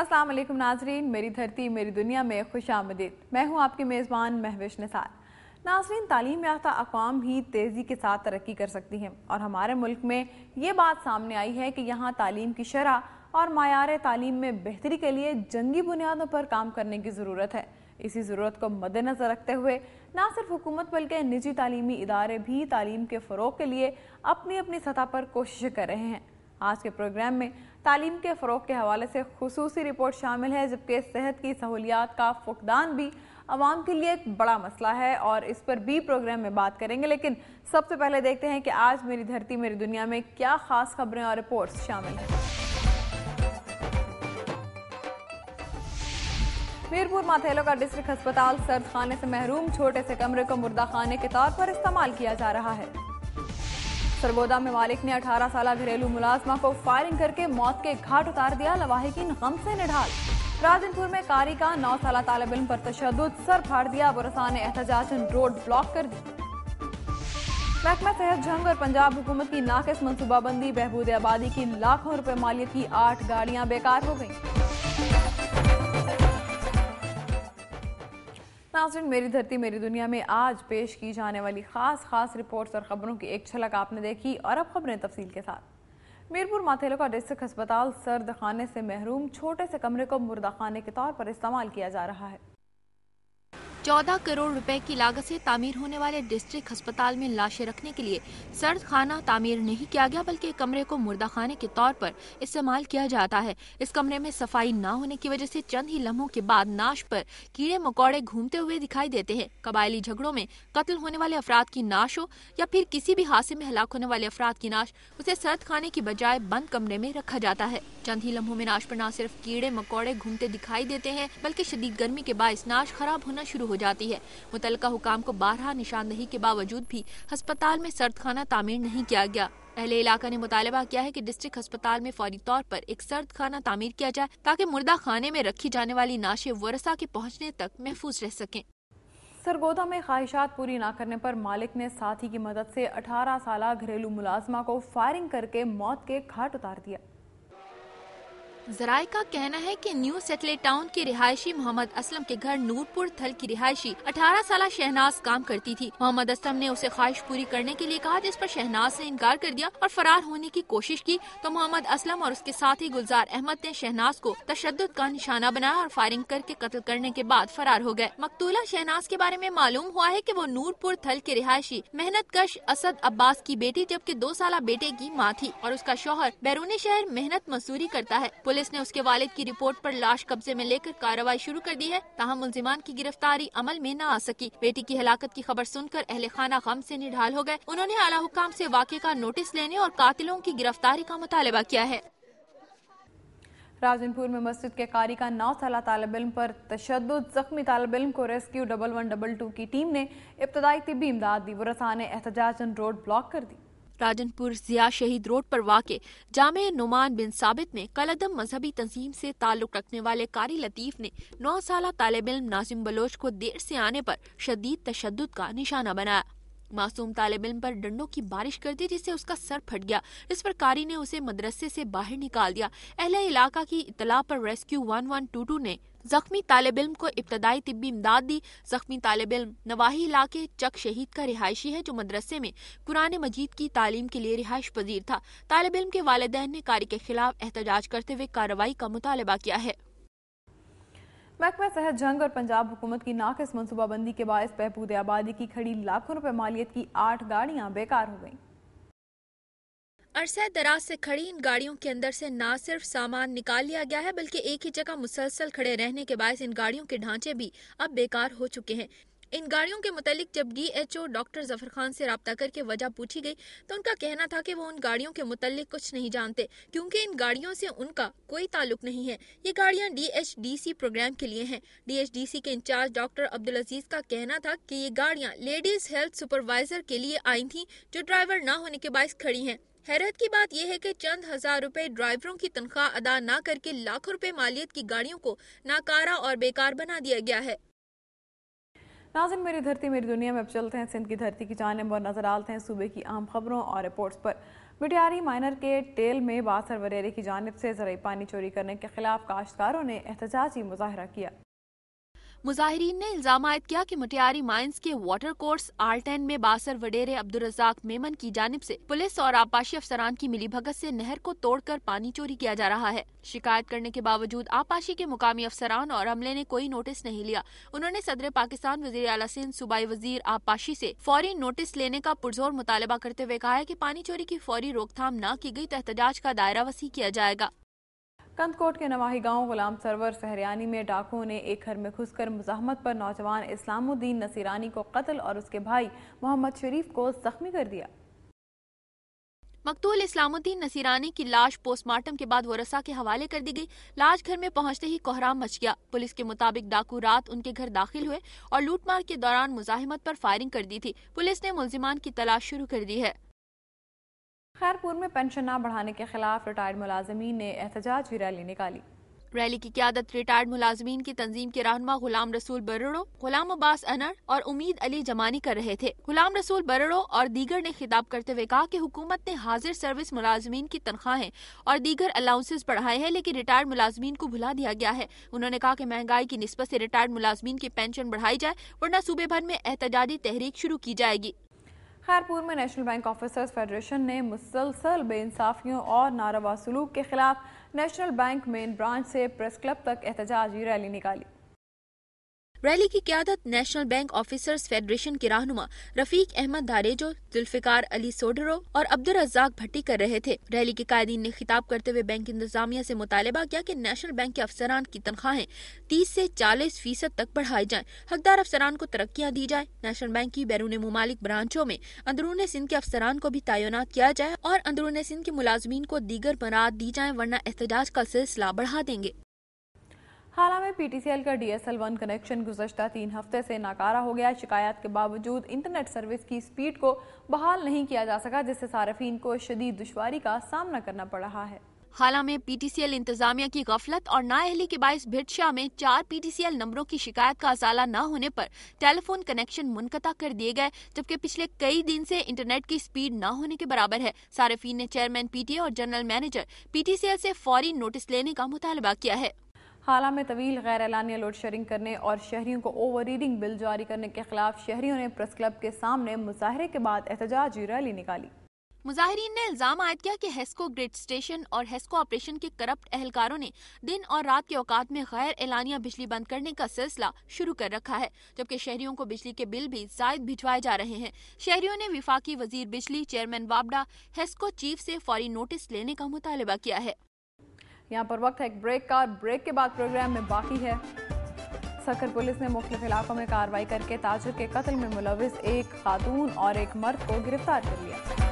अस्सलाम वालेकुम नाजरीन मेरी धरती मेरी दुनिया में खुश आमदीद मैं हूँ आपकी मेज़बान महविश निसार नाजरीन तालीम याफ्ता अकवाम ही तेज़ी के साथ तरक्की कर सकती हैं और हमारे मुल्क में ये बात सामने आई है कि यहाँ तालीम की शरह और मैार तालीम में बेहतरी के लिए जंगी बुनियादों पर काम करने की ज़रूरत है इसी ज़रूरत को मद्देनज़र रखते हुए ना सिर्फ हुकूमत बल्कि निजी तालीमी इदारे भी तालीम के फ़रोग के लिए अपनी अपनी सतह पर कोशिशें कर रहे हैं आज के प्रोग्राम में तालीम के फ़रोग के हवाले से खसूस रिपोर्ट शामिल है जबकि सेहत की सहूलियात का फुकदान भी आवाम के लिए एक बड़ा मसला है और इस पर भी प्रोग्राम में बात करेंगे लेकिन सबसे पहले देखते हैं कि आज मेरी धरती मेरी दुनिया में क्या ख़ास खबरें और रिपोर्ट्स शामिल हैं मीरपुर माथेलो का डिस्ट्रिक्ट अस्पताल सर्द खाने से महरूम छोटे से कमरे को मुर्दा खाने के तौर पर इस्तेमाल किया जा रहा है सरगोदा में मालिक ने 18 साल घरेलू मुलाजमा को फायरिंग करके मौत के घाट उतार दिया लवाहिकीन गम से निढाल राजनपुर में कारी का नौ साल तालब इम पर तशद सर फाड़ दिया बुरसान ने एहतजाजन रोड ब्लॉक कर दी महकमा सेहत जंग और पंजाब हुकूमत की नाकस मनसूबाबंदी बहबूद आबादी की लाखों रुपए मालियत की आठ गाड़ियां बेकार हो गईं। नाजरन मेरी धरती मेरी दुनिया में आज पेश की जाने वाली खास खास रिपोर्ट्स और ख़बरों की एक झलक आपने देखी और अब खबरें तफसील के साथ मीरपुर माथेलो का डिस्ट्रिक्ट अस्पताल सर्द खाने से महरूम छोटे से कमरे को मुर्दा खाने के तौर पर इस्तेमाल किया जा रहा है 14 करोड़ रुपए की लागत से तामीर होने वाले डिस्ट्रिक्ट अस्पताल में लाशें रखने के लिए सर्द खाना तामीर नहीं किया गया बल्कि कमरे को मुर्दा खाने के तौर पर इस्तेमाल किया जाता है इस कमरे में सफाई न होने की वजह से चंद ही लम्हों के बाद नाश पर कीड़े मकोड़े घूमते हुए दिखाई देते हैं कबायली झगड़ों में कत्ल होने वाले अफराद की नाश हो या फिर किसी भी हादसे में हलाक होने वाले अफराद की नाश उसे सर्द खाने की बजाय बंद कमरे में रखा जाता है चंद ही लम्हों में नाश पर न सिर्फ कीड़े मकोड़े घूमते दिखाई देते हैं बल्कि शदीद गर्मी के बायस नाश खराब होना शुरू हो जाती है मुतल हुकाम को बारह निशानदही के बावजूद भी अस्पताल में सर्द खाना तामीर नहीं किया गया पहले इलाका ने मुतालबा किया है कि डिस्ट्रिक्ट अस्पताल में फौरी तौर पर एक सर्द खाना तामीर किया जाए ताकि मुर्दा खाने में रखी जाने वाली नाशे वर्षा के पहुँचने तक महफूज रह सकें सरगोदा में ख्वाहिशात पूरी ना करने पर मालिक ने साथी की मदद से 18 साल घरेलू मुलाजमा को फायरिंग करके मौत के घाट उतार दिया जराय का कहना है कि न्यू सेटले टाउन के रिहायशी मोहम्मद असलम के घर नूरपुर थल की रिहायशी 18 साल शहनाज काम करती थी मोहम्मद असलम ने उसे ख्वाहिश पूरी करने के लिए कहा जिस पर शहनाज ने इनकार कर दिया और फरार होने की कोशिश की तो मोहम्मद असलम और उसके साथी गुलजार अहमद ने शहनाज को तशद का निशाना बनाया और फायरिंग करके कत्ल करने के बाद फरार हो गए मकतूला शहनाज के बारे में मालूम हुआ है की वो नूरपुर थल के रिहायशी मेहनत कश असद अब्बास की बेटी जबकि दो साल बेटे की माँ थी और उसका शोहर बैरूनी शहर मेहनत मजदूरी करता है पुलिस पुलिस ने उसके वालिद की रिपोर्ट पर लाश कब्जे में लेकर कार्रवाई शुरू कर दी है तहम मुलजिमान की गिरफ्तारी अमल में न आ सकी बेटी की हलाकत की खबर सुनकर अहल खाना गम ऐसी निढाल हो गए उन्होंने आला हुकाम ऐसी वाक़े का नोटिस लेने और कातिलों की गिरफ्तारी का मुतालबा किया है राजनपुर में मस्जिद के कारी का नौ साल तालब इम पर तशद जख्मी तालब इम को rescue double one double two की टीम ने इब्तदाई तबी इमदाद दी वरसा ने एहतजाजन रोड ब्लॉक कर दी राजनपुर जिया शहीद रोड पर वाक़ जाम नुमान बिन साबित में कलदम मजहबी तंजीम से ताल्लुक़ रखने वाले कारी लतीफ़ ने नौ साल तालब इम नाजिम बलोच को देर से आने पर शदीद तशद का निशाना बनाया मासूम तालब इम पर डंडों की बारिश कर दी जिससे उसका सर फट गया इस पर कारी ने उसे मदरसे से बाहर निकाल दिया अहले इलाका की इतला पर rescue one one two two ने जख्मी तालब इम को इब्तदाई तबी इमदाद दी जख्मी तालब इम नवाही इलाके चक शहीद का रिहायशी है जो मदरसे में कुरान मजीद की तालीम के लिए रिहाइश पजीर था तालब इम के वालदेन ने कारी के खिलाफ एहतजाज करते हुए कार्रवाई का मुतालबा किया है महकमा सेहत जंग और पंजाब हुकूमत की नाकस मनसूबाबंदी के बायस बहबूद आबादी की खड़ी लाखों रुपए मालियत की आठ गाड़ियाँ बेकार हो गईं अरसे दराज से खड़ी इन गाड़ियों के अंदर से ना सिर्फ सामान निकाल लिया गया है बल्कि एक ही जगह मुसलसल खड़े रहने के बायस इन गाड़ियों के ढांचे भी अब बेकार हो चुके हैं इन गाड़ियों के मुतालिक जब डीएचओ डॉक्टर जफर खान से रबता करके वजह पूछी गई तो उनका कहना था कि वो उन गाड़ियों के मुतालिक कुछ नहीं जानते क्योंकि इन गाड़ियों से उनका कोई ताल्लुक नहीं है ये गाड़ियां डीएचडीसी प्रोग्राम के लिए हैं डीएचडीसी के इंचार्ज डॉक्टर अब्दुल अजीज का कहना था कि ये गाड़ियाँ लेडीज हेल्थ सुपरवाइजर के लिए आई थी जो ड्राइवर न होने के बायस खड़ी हैं हैरत की बात यह है कि चंद हजार रुपए ड्राइवरों की तनख्वाह अदा न करके लाखों रुपए मालियत की गाड़ियों को नाकारा और बेकार बना दिया गया है नाजिन मेरी धरती मेरी दुनिया में अब चलते हैं सिंध की धरती की जानब और नजर आते हैं सूबे की अहम खबरों और रिपोर्ट्स पर मिटियारी माइनर के टेल में बासर वरेरे की जानब से जरिए पानी चोरी करने के खिलाफ काश्तकारों ने एहतजाजी मुजाहरा किया मुजाहरीन ने इल्जाम आयद किया कि मुटियारी माइंस के वाटर कोर्स आर टेन में बासर वडेरे अब्दुल रजाक मेमन की जानब ऐसी पुलिस और आपाशी अफसरान की मिलीभगत ऐसी नहर को तोड़कर पानी चोरी किया जा रहा है शिकायत करने के बावजूद आपाशी के मुकामी अफसरान और अमले ने कोई नोटिस नहीं लिया उन्होंने सदर पाकिस्तान वजी अला सिंह सूबाई वजीर आपाशी ऐसी फौरी नोटिस लेने का पुरजोर मुतालबा करते हुए कहा है की पानी चोरी की फौरी रोकथाम न की गयी तो एहतजाज का दायरा वसी किया जाएगा कंदकोट के नवाही गांव गुलाम सरवर सहरियानी में डाकुओं ने एक घर में घुसकर मुजाहमत पर नौजवान इस्लामुद्दीन नसीरानी को कत्ल और उसके भाई मोहम्मद शरीफ को जख्मी कर दिया मकतूल इस्लामुद्दीन नसीरानी की लाश पोस्टमार्टम के बाद वरसा के हवाले कर दी गई लाश घर में पहुंचते ही कोहराम मच गया पुलिस के मुताबिक डाकू रात उनके घर दाखिल हुए और लूटमार के दौरान मुजाहिमत पर फायरिंग कर दी थी पुलिस ने मुलजिमान की तलाश शुरू कर दी है खैरपुर में पेंशन न बढ़ाने के खिलाफ रिटायर्ड मुलाजमीन ने एहतजाज की रैली निकाली रैली की क्यादत रिटायर्ड मुलाजमीन की तंजीम के रहनमा गुलाम रसूल बरड़ो गुलाम अब्बास अनर और उम्मीद अली जमानी कर रहे थे गुलाम रसूल बरड़ो और दीगर ने खिताब करते हुए कहा कि हुकूमत ने हाजिर सर्विस मुलाजमीन की तनख्वाहें और दीगर अलाउंसेज बढ़ाए हैं लेकिन रिटायर्ड मुलाजमीन को भुला दिया गया है उन्होंने कहा की महंगाई की नस्बत ऐसी रिटायर्ड मुलाजमीन की पेंशन बढ़ाई जाए वरना सूबे भर में एहतजाजी तहरीक शुरू की जाएगी खैरपुर में नेशनल बैंक ऑफिसर्स फेडरेशन ने मुसलसल बेानसाफ़ियों और नारवा सलूक के खिलाफ नेशनल बैंक मेन ब्रांच से प्रेस क्लब तक एहतजाजी रैली निकाली रैली की क्यादत नेशनल बैंक ऑफिसर्स फेडरेशन के रहनुमा रफीक अहमद धारेजो जुल्फिकार अली सोडरो और अब्दुल रजाक भट्टी कर रहे थे रैली के कायदीन ने खिताब करते हुए बैंक इंतजामिया से मुतालबा किया कि नेशनल बैंक के अफसरान की तनख्वाहें तीस से चालीस फीसद तक बढ़ाई जाए हकदार अफसरान को तरक्कियां दी जाए नेशनल बैंक की बैरून ममालिक ब्रांचों में अंदरून सिंध के अफसरान को भी तैनात किया जाए और अंदरून सिंध के मुलाजमीन को दीगर बनात दी जाए वरना एहतजाज का सिलसिला बढ़ा देंगे हालांकि में पीटीसीएल का डीएसएल वन कनेक्शन गुजशत तीन हफ्ते से नाकारा हो गया शिकायत के बावजूद इंटरनेट सर्विस की स्पीड को बहाल नहीं किया जा सका जिससे सार्फिन को शदीद दुशारी का सामना करना पड़ रहा है हालां में पीटीसीएल इंतजामिया की गफलत और नाअहली के बायस भिटशाह में चार पीटीसीएल नंबरों की शिकायत का अजाला न होने पर टेलीफोन कनेक्शन मुनकता कर दिए गए जबकि पिछले कई दिन से इंटरनेट की स्पीड न होने के बराबर है सार्फिन ने चेयरमैन पीटीए और जनरल मैनेजर पीटीसीएल से फौरी नोटिस लेने का मुतालबा किया है हाला में तवील गैर एलानिया लोड शेयरिंग करने और शहरीों को ओवर रीडिंग बिल जारी करने के खिलाफ शहरीों ने प्रेस क्लब के सामने मुजाहरे के बाद एहतजाजी रैली निकाली मुजाहरीन ने इल्जाम आयद किया कि हेस्को ग्रिड स्टेशन और हेस्को ऑपरेशन के करप्ट एहलकारों ने दिन और रात के औकात में गैर एलानिया बिजली बंद करने का सिलसिला शुरू कर रखा है जबकि शहरियों को बिजली के बिल भी जायद भिजवाए जा रहे हैं शहरियों ने विफाकी वजीर बिजली चेयरमैन वाबडा हेस्को चीफ से फौरी नोटिस लेने का मुतालबा किया है यहाँ पर वक्त है एक ब्रेक का ब्रेक के बाद प्रोग्राम में बाकी है सकर पुलिस ने मुख्तलिफ इलाकों में कार्रवाई करके ताजर के कत्ल में मुलविस एक खातून और एक मर्द को गिरफ्तार कर लिया